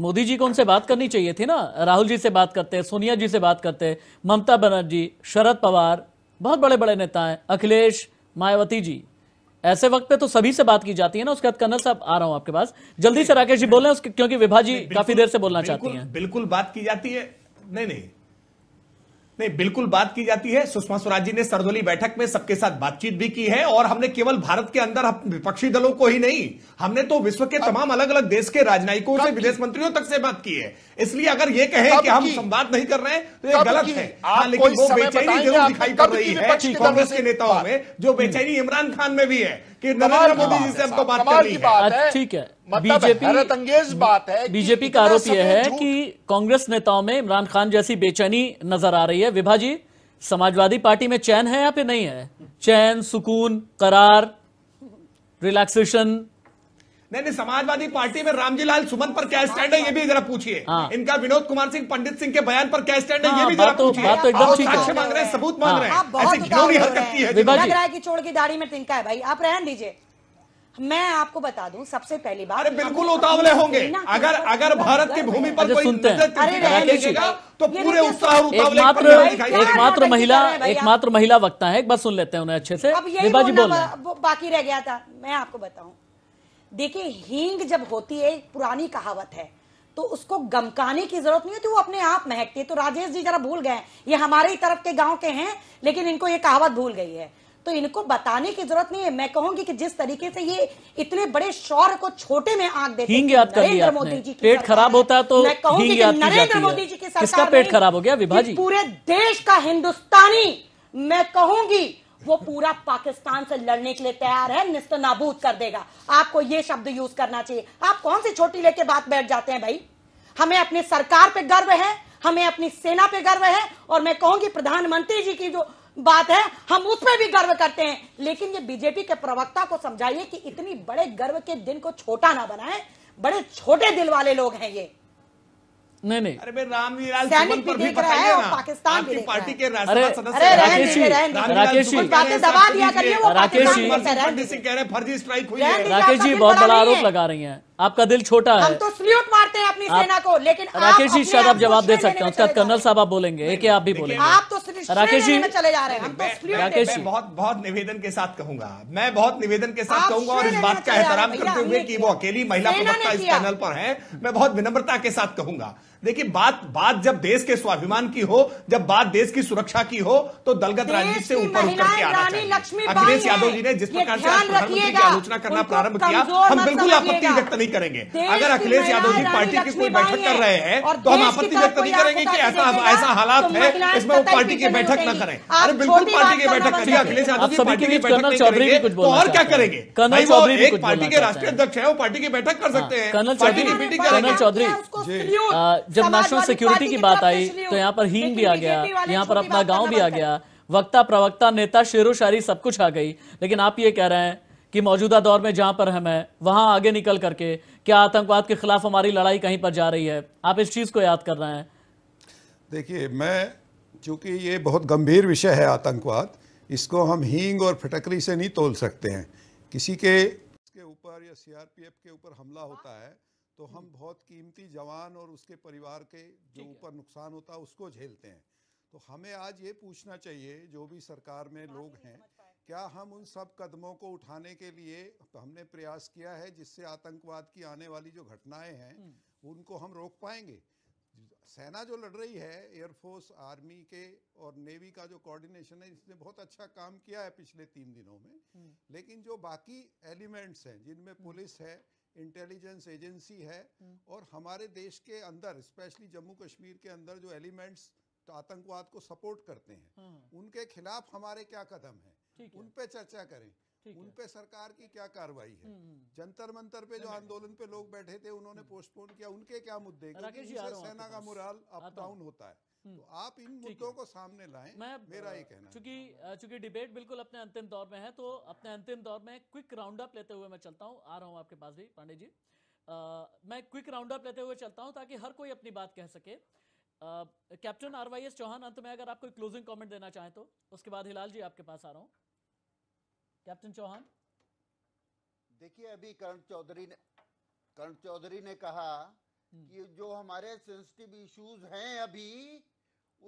मोदी जी को उनसे बात करनी चाहिए थी ना राहुल जी से बात करते हैं सोनिया जी से बात करते हैं ममता बनर्जी शरद पवार बहुत बड़े बड़े नेता हैं अखिलेश मायावती जी ऐसे वक्त पे तो सभी से बात की जाती है ना उसके बाद कर्नल साहब आ रहा हूं आपके पास जल्दी से राकेश जी बोल रहे हैं क्योंकि विभाजी काफी देर से बोलना चाहती हैं बिल्कुल बात की जाती है नहीं नहीं नहीं बिल्कुल बात की जाती है सुषमा स्वराज जी ने सरदोली बैठक में सबके साथ बातचीत भी की है और हमने केवल भारत के अंदर विपक्षी दलों को ही नहीं हमने तो विश्व के तमाम अलग अलग देश के राजनयिकों से विदेश मंत्रियों तक से बात की है इसलिए अगर ये कहे कि हम संवाद नहीं कर रहे हैं तो ये गलत है हाँ, लेकिन वो बेचैनी जरूर दिखाई पड़ रही है कांग्रेस के नेताओं में जो हम्म। बेचैनी इमरान खान में भी है कि नरेंद्र मोदी जी से हमको बात करनी है ठीक है मतलब बीजेपी अंगेज बात है बीजेपी का आरोप यह है कि कांग्रेस नेताओं में इमरान खान जैसी बेचैनी नजर आ रही है विभाजी समाजवादी पार्टी में चैन है या फिर नहीं है चैन सुकून करार रिलैक्सेशन नहीं नहीं समाजवादी पार्टी में रामजी लाल सुमन पर क्या स्टैंड है ये भी जरा पूछिए हाँ। इनका विनोद कुमार सिंह पंडित सिंह के बयान पर क्या स्टैंड है ये हाँ, भी जरा तो- पूछिए तो मांग रहे हैं सबूत मांग हाँ। रहे हैं लग रहा है कि छोड़ की दाढ़ी में तिनका है भाई आप रहन दीजिए मैं आपको बता दूं सबसे पहली बात अरे बिल्कुल उतावले होंगे अगर अगर भारत की भूमि पर कोई सुनते हैं तो पूरे उत्साह एकमात्र एकमात्र महिला एकमात्र महिला वक्ता है एक बार सुन लेते हैं उन्हें अच्छे से अब यही बाकी रह गया था मैं आपको बताऊं देखिए हींग जब होती है पुरानी कहावत है तो उसको गमकाने की जरूरत नहीं होती वो अपने आप महकती है तो राजेश जी जरा भूल गए ये हमारे ही तरफ के गांव के हैं लेकिन इनको ये कहावत भूल गई है तो इनको बताने की जरूरत नहीं है मैं कहूंगी कि जिस तरीके से ये इतने बड़े शौर को छोटे में आग देते हैं नरेंद्र मोदी जी पेट खराब होता है तो मैं कहूंगी नरेंद्र मोदी जी की सरकार पेट खराब हो गया विभाजी पूरे देश का हिंदुस्तानी मैं कहूंगी वो पूरा पाकिस्तान से लड़ने के लिए तैयार है निस्त नाबूद कर देगा आपको ये शब्द यूज करना चाहिए आप कौन सी छोटी लेके बात बैठ जाते हैं भाई हमें अपनी सरकार पे गर्व है हमें अपनी सेना पे गर्व है और मैं कहूंगी प्रधानमंत्री जी की जो बात है हम उस पर भी गर्व करते हैं लेकिन ये बीजेपी के प्रवक्ता को समझाइए कि इतनी बड़े गर्व के दिन को छोटा ना बनाए बड़े छोटे दिल वाले लोग हैं ये नहीं नहीं अरे रामलीलाल सैनिक भी है पाकिस्तान भी के राकेश जी राकेश जी कह रहे फर्जी स्ट्राइक हुई है राकेश जी बहुत बड़ा आरोप लगा रही हैं आपका दिल छोटा है हम तो मारते हैं अपनी सेना को लेकिन राकेश जी शायद आप जवाब दे सकते हैं उसका कर्नल साहब आप बोलेंगे एक आप भी बोलेंगे आप तो राकेश जी चले जा रहे हैं तो राकेश जी बहुत बहुत निवेदन के साथ कहूंगा मैं बहुत निवेदन के साथ कहूंगा और इस बात का एहतराम करते हुए की वो अकेली महिला प्रवक्ता इस चैनल पर है मैं बहुत विनम्रता के साथ कहूंगा देखिए बात बात जब देश के स्वाभिमान की हो जब बात देश की सुरक्षा की हो तो दलगत राजनीति से ऊपर उठ करके आना चाहिए अखिलेश यादव जी ने जिस प्रकार से प्रधानमंत्री की आलोचना करना प्रारंभ किया हम बिल्कुल तो आपत्ति व्यक्त नहीं करेंगे अगर अखिलेश यादव जी पार्टी की कोई बैठक कर रहे हैं तो हम आपत्ति व्यक्त नहीं करेंगे कि ऐसा ऐसा हालात है इसमें वो पार्टी की बैठक न करें अरे बिल्कुल पार्टी की बैठक करिए अखिलेश यादव जी पार्टी की बैठक नहीं करेंगे तो और क्या करेंगे एक पार्टी के राष्ट्रीय अध्यक्ष है वो पार्टी की बैठक कर सकते हैं कर्नल चौधरी कर्नल चौधरी जब नेशनल सिक्योरिटी की बात आई तो यहाँ पर हींग भी आ गया यहाँ पर अपना गांव भी आ गया वक्ता प्रवक्ता नेता शेरो शायरी सब कुछ आ गई लेकिन आप ये कह रहे हैं कि मौजूदा दौर में जहां पर हम हैं वहां आगे निकल करके क्या आतंकवाद के खिलाफ हमारी लड़ाई कहीं पर जा रही है आप इस चीज़ को याद कर रहे हैं देखिए मैं चूंकि ये बहुत गंभीर विषय है आतंकवाद इसको हम हींग और फिटकरी से नहीं तोल सकते हैं किसी के ऊपर या सीआरपीएफ के ऊपर हमला होता है तो हम बहुत कीमती जवान और उसके परिवार के जो ऊपर नुकसान होता है उसको झेलते हैं तो हमें आज ये पूछना चाहिए जो भी सरकार में लोग हैं क्या हम उन सब कदमों को उठाने के लिए हमने प्रयास किया है जिससे आतंकवाद की आने वाली जो घटनाएं हैं हम्म। उनको हम रोक पाएंगे सेना जो लड़ रही है एयरफोर्स आर्मी के और नेवी का जो कोऑर्डिनेशन है इसने बहुत अच्छा काम किया है पिछले तीन दिनों में हम्म। लेकिन जो बाकी एलिमेंट्स हैं जिनमें हम्म। पुलिस है इंटेलिजेंस एजेंसी है और हमारे देश के अंदर स्पेशली जम्मू कश्मीर के अंदर जो एलिमेंट्स तो आतंकवाद को सपोर्ट करते हैं हाँ। उनके खिलाफ हमारे क्या कदम है उन पर चर्चा करें उन पे सरकार की क्या कार्रवाई है हम्म, हम्म। जंतर मंतर पे जो आंदोलन पे लोग बैठे थे उन्होंने पोस्टपोन हम्म। किया उनके क्या मुद्दे सेना का मुराल अपडाउन होता है तो आप इन मुद्दों को सामने लाएं मैं मेरा ये कहना चूंकि चूंकि डिबेट बिल्कुल अपने अंतिम दौर में है तो अपने अंतिम दौर में क्विक राउंड अप लेते हुए मैं चलता हूं आ रहा हूं आपके पास भी पांडे जी आ, मैं क्विक राउंड अप लेते हुए चलता हूं ताकि हर कोई अपनी बात कह सके captain R Y S Chauhan अंत में अगर आप कोई क्लोजिंग कॉमेंट देना चाहें तो उसके बाद हिलाल जी आपके पास आ रहा हूं कैप्टन चौहान देखिए अभी करण चौधरी ने करण चौधरी ने कहा हम्म। कि जो हमारे सेंसिटिव इश्यूज हैं अभी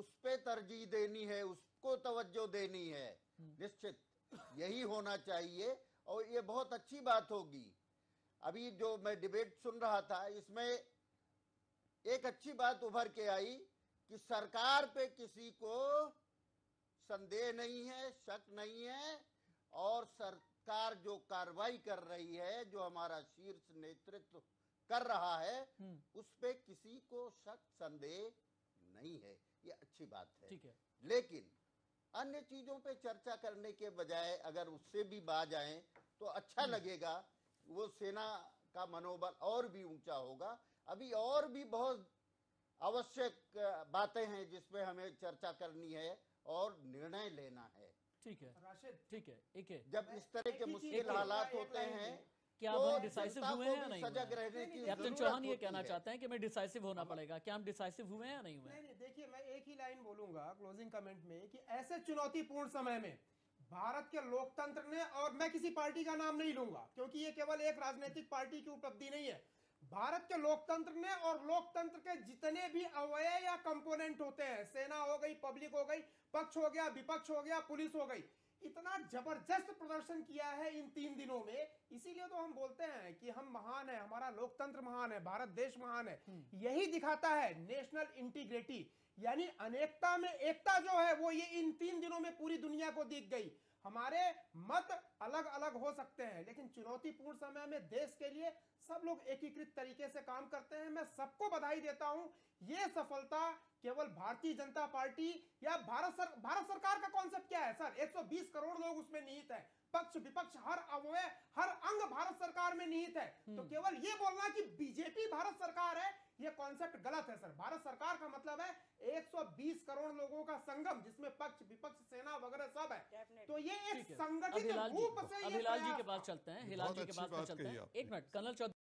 उस पे तरजीह देनी है उसको तवज्जो देनी है हम्म। निश्चित यही होना चाहिए और ये बहुत अच्छी बात होगी अभी जो मैं डिबेट सुन रहा था इसमें एक अच्छी बात उभर के आई कि सरकार पे किसी को संदेह नहीं है शक नहीं है और सरकार जो कार्रवाई कर रही है जो हमारा शीर्ष नेतृत्व कर रहा है हम्म। उस पर किसी को शक संदेह नहीं है ये अच्छी बात है ठीक है लेकिन अन्य चीजों पे चर्चा करने के बजाय अगर उससे भी बाज आए तो अच्छा हम्म। लगेगा वो सेना का मनोबल और भी ऊंचा होगा अभी और भी बहुत आवश्यक बातें हैं जिसपे हमें चर्चा करनी है और निर्णय लेना है ठीक है ठीक है एक है जब इस तरह के मुश्किल हालात होते हैं क्या तो हम डिसाइसिव हुए हैं या नहीं सजग रहने की कैप्टन चौहान ये कहना चाहते हैं कि मैं डिसाइसिव होना हाँ। पड़ेगा क्या हम डिसाइसिव हुए हैं या नहीं हुए देखिए मैं एक ही लाइन बोलूंगा क्लोजिंग कमेंट में कि ऐसे चुनौतीपूर्ण समय में भारत के लोकतंत्र ने और मैं किसी पार्टी का नाम नहीं लूंगा क्योंकि ये केवल एक राजनीतिक पार्टी की उपलब्धि नहीं है भारत के लोकतंत्र में और लोकतंत्र के जितने भी अवय या कंपोनेंट होते हैं सेना हो गई पब्लिक हो गई पक्ष हो गया विपक्ष हो गया पुलिस हो गई इतना जबरदस्त प्रदर्शन किया है इन तीन दिनों में इसीलिए तो हम बोलते हैं कि हम महान है हमारा लोकतंत्र महान है भारत देश महान है हम्म। यही दिखाता है नेशनल इंटीग्रिटी यानी अनेकता में एकता जो है वो ये इन तीन दिनों में पूरी दुनिया को दिख गई हमारे मत अलग अलग हो सकते हैं लेकिन चुनौतीपूर्ण समय में देश के लिए सब लोग एकीकृत तरीके से काम करते हैं मैं सबको बधाई देता हूं ये सफलता केवल भारतीय जनता पार्टी या भारत सर, भारत सरकार का कॉन्सेप्ट क्या है सर 120 करोड़ लोग उसमें निहित है पक्ष विपक्ष हर अवय हर अंग भारत सरकार में निहित है हम्म। तो केवल ये बोलना कि बीजेपी भारत सरकार है ये कॉन्सेप्ट गलत है सर भारत सरकार का मतलब है 120 करोड़ लोगों का संगम जिसमें पक्ष विपक्ष सेना वगैरह सब है तो ये एक संगठित रूप से हिलाल जी के पास चलते हैं हिलाल जी के पास चलते हैं एक मिनट कर्नल चौधरी